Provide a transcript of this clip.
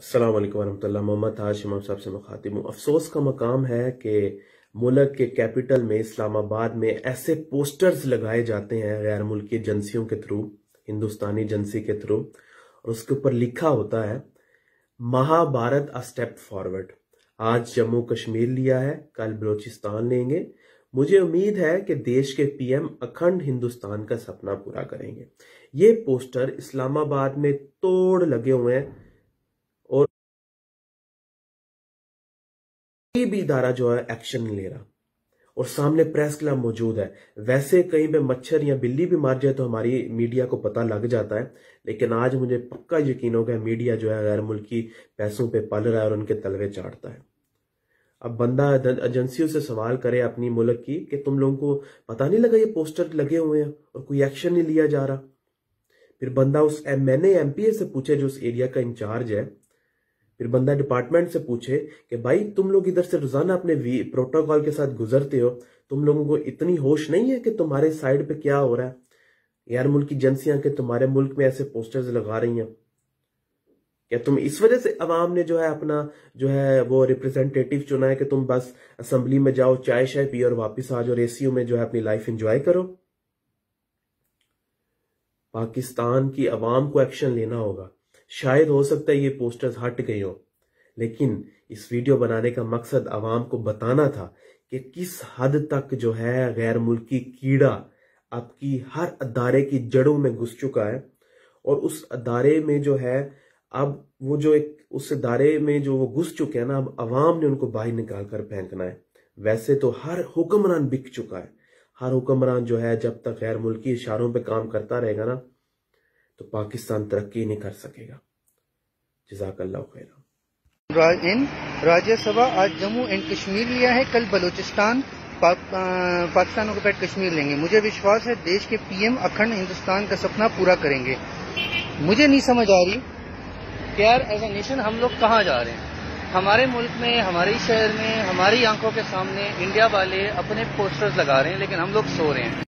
अल्लाम वरहमल मोहम्मद हाशिम साहब से मुखातिब हूँ अफसोस का मकाम है कि मुल्क के कैपिटल में इस्लामाबाद में ऐसे पोस्टर्स लगाए जाते हैं गैर मुल्की एजेंसियों के थ्रू हिंदुस्तानी एजेंसी के थ्रू और उसके ऊपर लिखा होता है महाभारत अ स्टेप फॉरवर्ड आज जम्मू कश्मीर लिया है कल बलूचिस्तान लेंगे मुझे उम्मीद है कि देश के पीएम अखंड हिंदुस्तान का सपना पूरा करेंगे ये पोस्टर इस्लामाबाद में तोड़ लगे हुए हैं कोई भी इदारा जो है एक्शन नहीं ले रहा और सामने प्रेस क्लब मौजूद है वैसे कहीं पे मच्छर या बिल्ली भी मार जाए तो हमारी मीडिया को पता लग जाता है लेकिन आज मुझे पक्का यकीन हो गया मीडिया जो है गैर मुल्की पैसों पे पल रहा है और उनके तलवे चाटता है अब बंदा एजेंसियों से सवाल करे अपनी मुल्क की कि तुम लोगों को पता नहीं लगा ये पोस्टर लगे हुए हैं और कोई एक्शन नहीं लिया जा रहा फिर बंदा उस एम एन से पूछे जो उस एरिया का इंचार्ज है फिर बंदा डिपार्टमेंट से पूछे कि भाई तुम लोग इधर से रोजाना अपने प्रोटोकॉल के साथ गुजरते हो तुम लोगों को इतनी होश नहीं है कि तुम्हारे साइड पे क्या हो रहा है यार मुल्क की एजेंसियां के तुम्हारे मुल्क में ऐसे पोस्टर्स लगा रही हैं क्या तुम इस वजह से अवाम ने जो है अपना जो है वो रिप्रेजेंटेटिव चुना है कि तुम बस असेंबली में जाओ चाय शाय पियो और वापिस आ जाओ और एसीयू में जो है अपनी लाइफ एंजॉय करो पाकिस्तान की अवाम को एक्शन लेना होगा शायद हो सकता है ये पोस्टर्स हट गए हो लेकिन इस वीडियो बनाने का मकसद आवाम को बताना था कि किस हद तक जो है गैर मुल्की कीड़ा आपकी हर अदारे की जड़ों में घुस चुका है और उस अदारे में जो है अब वो जो एक उस अदारे में जो वो घुस चुके हैं ना अब आवाम ने उनको बाहर निकाल कर फेंकना है वैसे तो हर हुक्मरान बिक चुका है हर हुक्मरान जो है जब तक गैर मुल्की इशारों पर काम करता रहेगा ना तो पाकिस्तान तरक्की नहीं कर सकेगा जजाकल्ला राज्यसभा आज जम्मू एंड कश्मीर लिया है कल बलूचिस्तान पा, पाकिस्तान पैट कश्मीर लेंगे मुझे विश्वास है देश के पीएम अखंड हिंदुस्तान का सपना पूरा करेंगे मुझे नहीं समझ आ रही कि यार एज ए नेशन हम लोग कहाँ जा रहे हैं हमारे मुल्क में हमारे शहर में हमारी आंखों के सामने इंडिया वाले अपने पोस्टर्स लगा रहे हैं लेकिन हम लोग सो रहे हैं